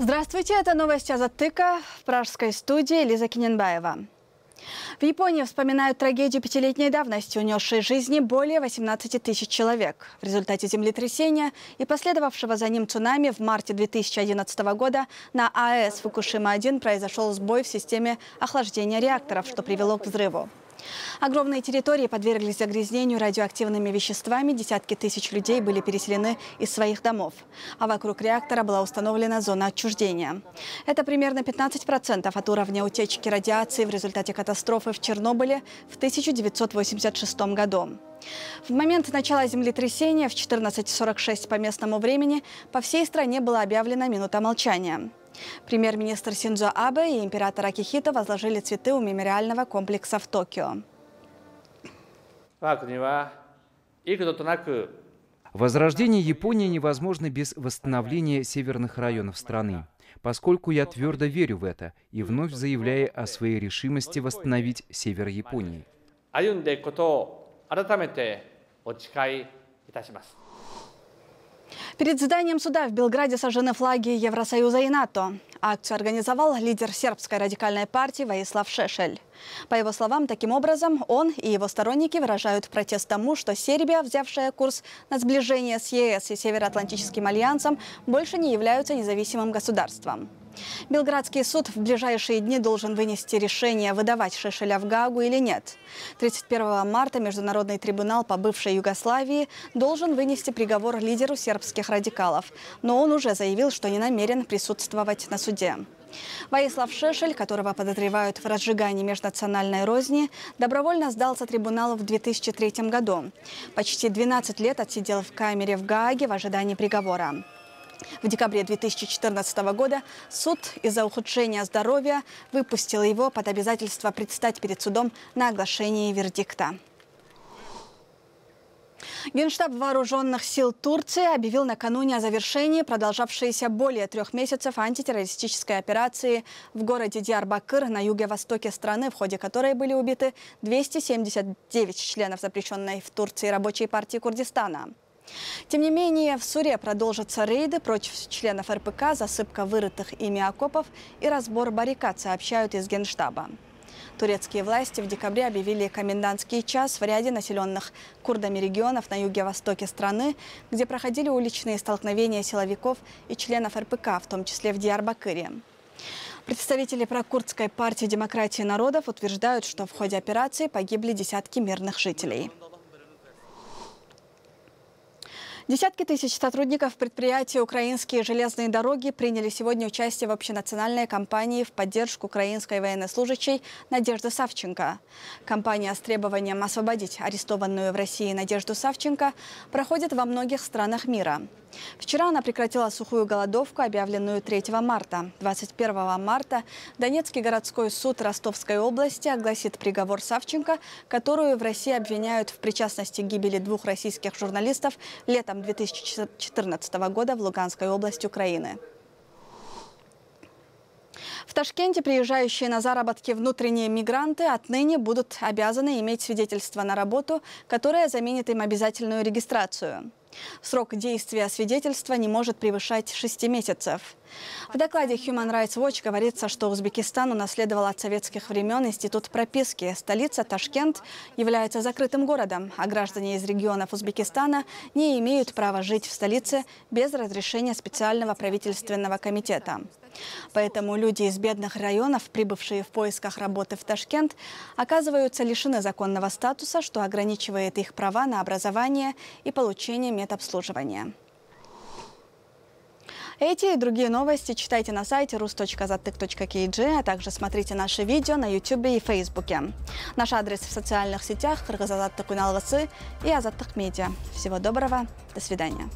Здравствуйте, это новость Азаттыка в пражской студии Лиза Киненбаева. В Японии вспоминают трагедию пятилетней давности, унесшей жизни более 18 тысяч человек. В результате землетрясения и последовавшего за ним цунами в марте 2011 года на АЭС Фукушима-1 произошел сбой в системе охлаждения реакторов, что привело к взрыву. Огромные территории подверглись загрязнению радиоактивными веществами. Десятки тысяч людей были переселены из своих домов. А вокруг реактора была установлена зона отчуждения. Это примерно 15% от уровня утечки радиации в результате катастрофы в Чернобыле в 1986 году. В момент начала землетрясения в 14.46 по местному времени по всей стране была объявлена минута молчания. Премьер-министр Синдзо Абе и император Акихито возложили цветы у мемориального комплекса в Токио. Возрождение Японии невозможно без восстановления северных районов страны. Поскольку я твердо верю в это и вновь заявляю о своей решимости восстановить север Японии. 改めてお誓いいたします。Перед зданием суда в Белграде сожжены флаги Евросоюза и НАТО. Акцию организовал лидер сербской радикальной партии Ваислав Шешель. По его словам, таким образом он и его сторонники выражают протест тому, что Сербия, взявшая курс на сближение с ЕС и Североатлантическим альянсом, больше не являются независимым государством. Белградский суд в ближайшие дни должен вынести решение, выдавать Шешеля в Гаагу или нет. 31 марта Международный трибунал по бывшей Югославии должен вынести приговор лидеру сербских радикалов. Но он уже заявил, что не намерен присутствовать на суде. Ваислав Шешель, которого подозревают в разжигании межнациональной розни, добровольно сдался трибуналу в 2003 году. Почти 12 лет отсидел в камере в Гааге в ожидании приговора. В декабре 2014 года суд из-за ухудшения здоровья выпустил его под обязательство предстать перед судом на оглашении вердикта. Генштаб Вооруженных сил Турции объявил накануне о завершении продолжавшейся более трех месяцев антитеррористической операции в городе Диарбакыр на юге-востоке страны, в ходе которой были убиты 279 членов запрещенной в Турции рабочей партии Курдистана. Тем не менее, в Суре продолжатся рейды против членов РПК, засыпка вырытых ими окопов и разбор баррикад, сообщают из Генштаба. Турецкие власти в декабре объявили комендантский час в ряде населенных курдами регионов на юге-востоке страны, где проходили уличные столкновения силовиков и членов РПК, в том числе в Диарбакыре. Представители прокурдской партии демократии народов утверждают, что в ходе операции погибли десятки мирных жителей. Десятки тысяч сотрудников предприятия «Украинские железные дороги» приняли сегодня участие в общенациональной кампании в поддержку украинской военнослужащей Надежды Савченко. Кампания с требованием освободить арестованную в России Надежду Савченко проходит во многих странах мира. Вчера она прекратила сухую голодовку, объявленную 3 марта. 21 марта Донецкий городской суд Ростовской области огласит приговор Савченко, которую в России обвиняют в причастности к гибели двух российских журналистов летом летом 2014 года в Луганской области Украины. В Ташкенте приезжающие на заработки внутренние мигранты отныне будут обязаны иметь свидетельство на работу, которое заменит им обязательную регистрацию. Срок действия свидетельства не может превышать 6 месяцев. В докладе Human Rights Watch говорится, что Узбекистан унаследовал от советских времен институт прописки. Столица Ташкент является закрытым городом, а граждане из регионов Узбекистана не имеют права жить в столице без разрешения специального правительственного комитета. Поэтому люди из бедных районов, прибывшие в поисках работы в Ташкент, оказываются лишены законного статуса, что ограничивает их права на образование и получение медицинского обслуживания. Эти и другие новости читайте на сайте rus.zatik.kg, а также смотрите наши видео на YouTube и Facebook. Наш адрес в социальных сетях Кыргыз Азаттык Уналвасы и Азаттык Медиа. Всего доброго, до свидания.